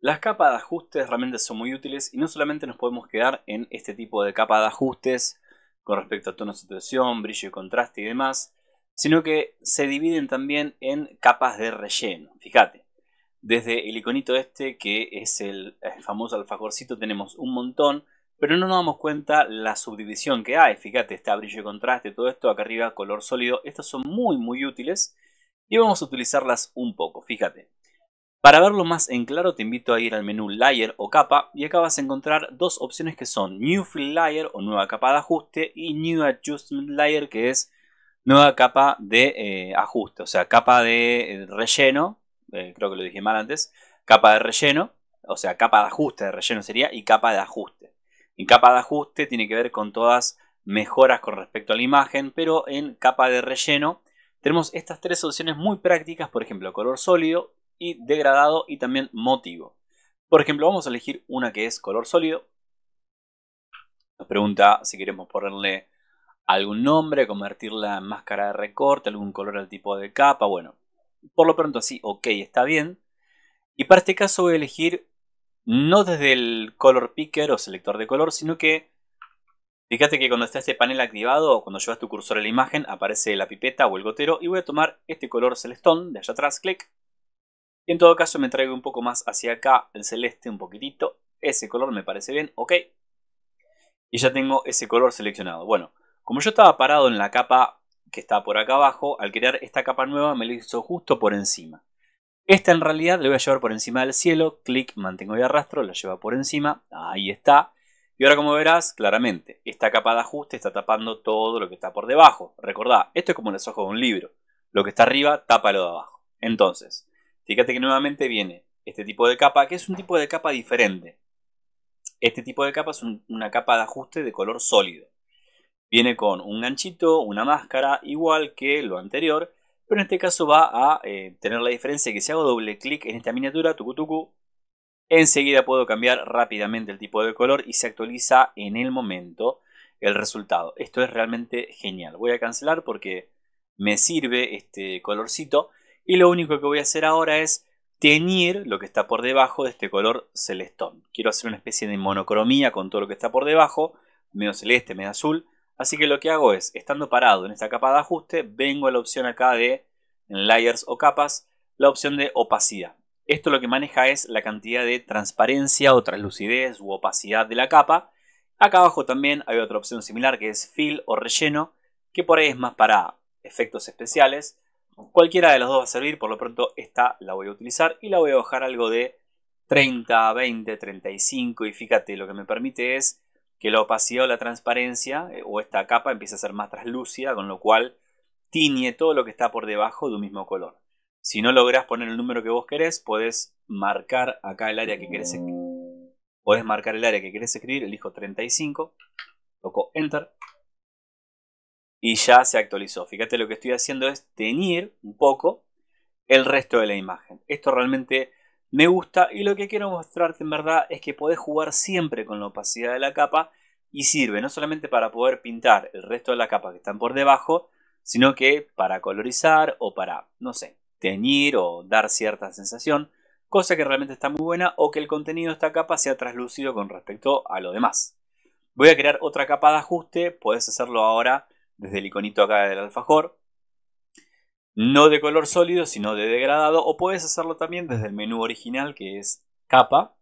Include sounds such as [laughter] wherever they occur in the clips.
Las capas de ajustes realmente son muy útiles y no solamente nos podemos quedar en este tipo de capas de ajustes con respecto a tono de situación, brillo y contraste y demás, sino que se dividen también en capas de relleno. Fíjate, desde el iconito este que es el, famoso alfajorcito tenemos un montón, pero no nos damos cuenta la subdivisión que hay. Fíjate, está brillo y contraste, todo esto acá arriba, color sólido. estos son muy, muy útiles y vamos a utilizarlas un poco. Fíjate, para verlo más en claro te invito a ir al menú Layer o capa y acá vas a encontrar dos opciones que son New Fill Layer o nueva capa de ajuste y New Adjustment Layer que es nueva capa de eh, ajuste, o sea capa de eh, relleno, eh, creo que lo dije mal antes, capa de relleno, o sea capa de ajuste de relleno sería y capa de ajuste. Y capa de ajuste tiene que ver con todas mejoras con respecto a la imagen, pero en capa de relleno tenemos estas tres opciones muy prácticas, por ejemplo color sólido, y degradado y también motivo. Por ejemplo, vamos a elegir una que es color sólido. Nos pregunta si queremos ponerle algún nombre, convertirla en máscara de recorte, algún color al tipo de capa. Bueno, por lo pronto así, ok, está bien. Y para este caso voy a elegir no desde el color picker o selector de color, sino que fíjate que cuando está este panel activado o cuando llevas tu cursor a la imagen aparece la pipeta o el gotero y voy a tomar este color celestón de allá atrás, clic, en todo caso me traigo un poco más hacia acá, el celeste un poquitito. Ese color me parece bien, ok. Y ya tengo ese color seleccionado. Bueno, como yo estaba parado en la capa que está por acá abajo, al crear esta capa nueva me lo hizo justo por encima. Esta en realidad le voy a llevar por encima del cielo, clic, mantengo y arrastro, la lleva por encima, ahí está. Y ahora como verás, claramente, esta capa de ajuste está tapando todo lo que está por debajo. Recordá, esto es como los ojos de un libro, lo que está arriba tapa lo de abajo. Entonces, Fíjate que nuevamente viene este tipo de capa, que es un tipo de capa diferente. Este tipo de capa es una capa de ajuste de color sólido. Viene con un ganchito, una máscara, igual que lo anterior, pero en este caso va a eh, tener la diferencia que si hago doble clic en esta miniatura, tucu tucu, enseguida puedo cambiar rápidamente el tipo de color y se actualiza en el momento el resultado. Esto es realmente genial. Voy a cancelar porque me sirve este colorcito y lo único que voy a hacer ahora es teñir lo que está por debajo de este color celestón. Quiero hacer una especie de monocromía con todo lo que está por debajo, medio celeste, medio azul. Así que lo que hago es, estando parado en esta capa de ajuste, vengo a la opción acá de en layers o capas, la opción de opacidad. Esto lo que maneja es la cantidad de transparencia o translucidez u opacidad de la capa. Acá abajo también hay otra opción similar que es fill o relleno, que por ahí es más para efectos especiales. Cualquiera de los dos va a servir, por lo pronto esta la voy a utilizar y la voy a bajar algo de 30, 20, 35 y fíjate, lo que me permite es que la opacidad o la transparencia eh, o esta capa empiece a ser más translúcida, con lo cual tiñe todo lo que está por debajo de un mismo color. Si no lográs poner el número que vos querés, podés marcar acá el área que querés escribir. marcar el área que querés escribir, elijo 35, toco Enter y ya se actualizó. Fíjate lo que estoy haciendo es teñir un poco el resto de la imagen. Esto realmente me gusta y lo que quiero mostrarte en verdad es que podés jugar siempre con la opacidad de la capa y sirve no solamente para poder pintar el resto de la capa que están por debajo, sino que para colorizar o para, no sé, teñir o dar cierta sensación, cosa que realmente está muy buena o que el contenido de esta capa sea traslúcido con respecto a lo demás. Voy a crear otra capa de ajuste, puedes hacerlo ahora desde el iconito acá del alfajor. No de color sólido, sino de degradado. O puedes hacerlo también desde el menú original, que es capa,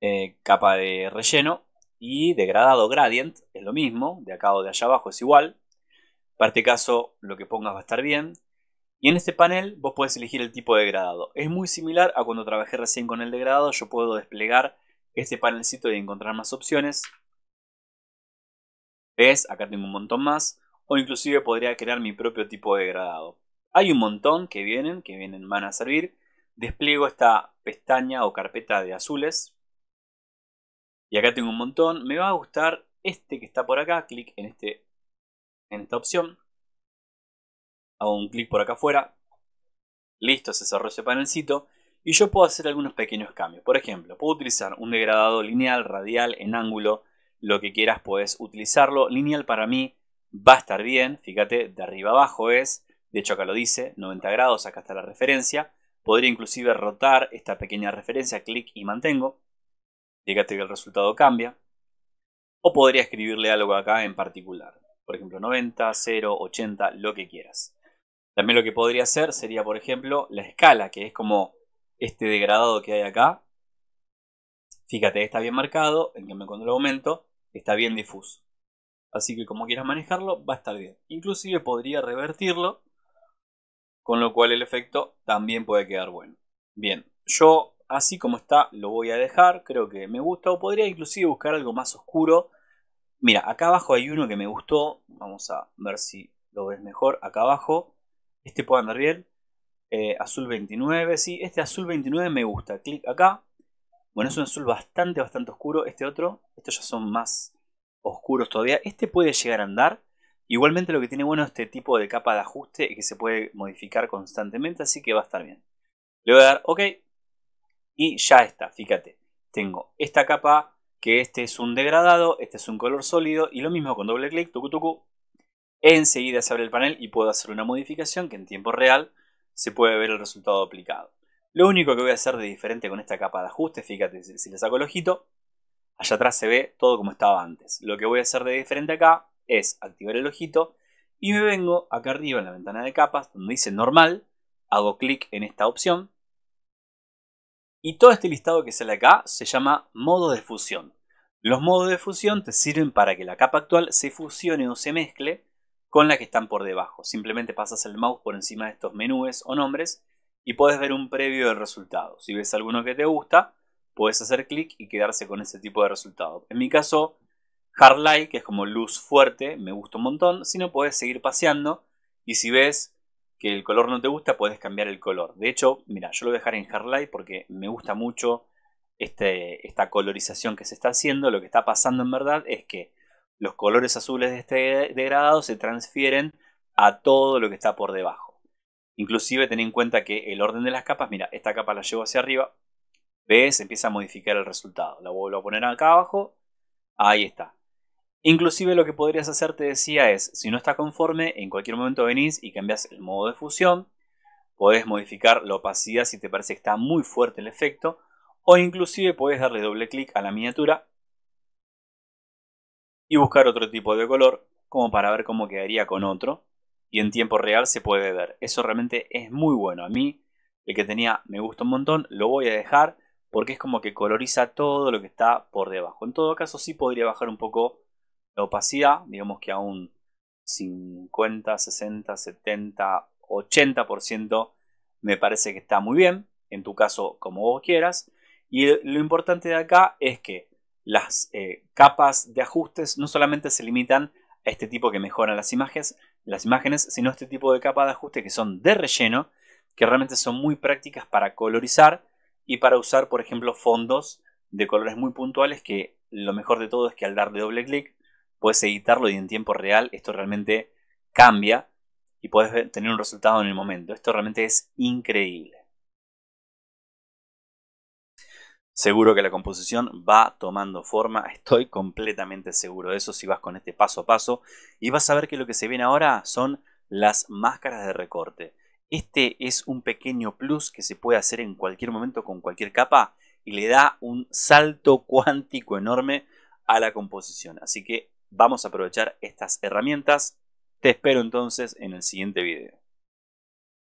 eh, capa de relleno y degradado gradient. Es lo mismo, de acá o de allá abajo es igual. Para este caso, lo que pongas va a estar bien. Y en este panel vos podés elegir el tipo de degradado. Es muy similar a cuando trabajé recién con el degradado. Yo puedo desplegar este panelcito y encontrar más opciones. ¿Ves? Acá tengo un montón más. O inclusive podría crear mi propio tipo de degradado. Hay un montón que vienen, que vienen, van a servir. Despliego esta pestaña o carpeta de azules. Y acá tengo un montón. Me va a gustar este que está por acá. Clic en, este, en esta opción. Hago un clic por acá afuera. Listo, se cerró ese panelcito. Y yo puedo hacer algunos pequeños cambios. Por ejemplo, puedo utilizar un degradado lineal, radial, en ángulo lo que quieras puedes utilizarlo. Lineal para mí va a estar bien, fíjate, de arriba abajo es, de hecho acá lo dice, 90 grados, acá está la referencia. Podría inclusive rotar esta pequeña referencia, clic y mantengo. Fíjate que el resultado cambia. O podría escribirle algo acá en particular. Por ejemplo, 90, 0, 80, lo que quieras. También lo que podría hacer sería, por ejemplo, la escala, que es como este degradado que hay acá. Fíjate, está bien marcado, en cambio cuando lo aumento, está bien difuso. Así que como quieras manejarlo, va a estar bien. Inclusive podría revertirlo, con lo cual el efecto también puede quedar bueno. Bien, yo así como está lo voy a dejar, creo que me gusta, o podría inclusive buscar algo más oscuro. Mira, acá abajo hay uno que me gustó, vamos a ver si lo ves mejor, acá abajo, este puede andar bien, eh, azul 29, sí, este azul 29 me gusta, clic acá, bueno, es un azul bastante, bastante oscuro. Este otro, estos ya son más oscuros todavía. Este puede llegar a andar. Igualmente lo que tiene bueno este tipo de capa de ajuste es que se puede modificar constantemente, así que va a estar bien. Le voy a dar OK y ya está, fíjate. Tengo esta capa que este es un degradado, este es un color sólido y lo mismo con doble clic, tucu tucu. Enseguida se abre el panel y puedo hacer una modificación que en tiempo real se puede ver el resultado aplicado. Lo único que voy a hacer de diferente con esta capa de ajuste, fíjate si le saco el ojito, allá atrás se ve todo como estaba antes. Lo que voy a hacer de diferente acá es activar el ojito y me vengo acá arriba en la ventana de capas donde dice normal, hago clic en esta opción y todo este listado que sale acá se llama modo de fusión. Los modos de fusión te sirven para que la capa actual se fusione o se mezcle con la que están por debajo. Simplemente pasas el mouse por encima de estos menúes o nombres y puedes ver un previo de resultado. Si ves alguno que te gusta, puedes hacer clic y quedarse con ese tipo de resultado. En mi caso, Hard Light, que es como luz fuerte, me gusta un montón. Si no, puedes seguir paseando y si ves que el color no te gusta, puedes cambiar el color. De hecho, mira, yo lo dejaré en Hard Light porque me gusta mucho este, esta colorización que se está haciendo. Lo que está pasando en verdad es que los colores azules de este degradado se transfieren a todo lo que está por debajo. Inclusive ten en cuenta que el orden de las capas, mira, esta capa la llevo hacia arriba, ves, empieza a modificar el resultado. La vuelvo a poner acá abajo, ahí está. Inclusive lo que podrías hacer, te decía, es, si no está conforme, en cualquier momento venís y cambias el modo de fusión, podés modificar la opacidad si te parece que está muy fuerte el efecto, o inclusive podés darle doble clic a la miniatura y buscar otro tipo de color, como para ver cómo quedaría con otro y en tiempo real se puede ver. Eso realmente es muy bueno. A mí, el que tenía me gusta un montón, lo voy a dejar porque es como que coloriza todo lo que está por debajo. En todo caso, sí podría bajar un poco la opacidad, digamos que a un 50, 60, 70, 80% me parece que está muy bien. En tu caso, como vos quieras. Y lo importante de acá es que las eh, capas de ajustes no solamente se limitan a este tipo que mejoran las imágenes, las imágenes, sino este tipo de capa de ajuste que son de relleno, que realmente son muy prácticas para colorizar y para usar, por ejemplo, fondos de colores muy puntuales que lo mejor de todo es que al darle doble clic puedes editarlo y en tiempo real esto realmente cambia y puedes tener un resultado en el momento. Esto realmente es increíble. Seguro que la composición va tomando forma, [laughs] estoy completamente seguro de eso si vas con este paso a paso y vas a ver que lo que se viene ahora son las máscaras de recorte. Este es un pequeño plus que se puede hacer en cualquier momento con cualquier capa y le da un salto [laughs] cuántico enorme a la composición. Así que vamos a aprovechar estas herramientas. Te espero entonces en el siguiente video.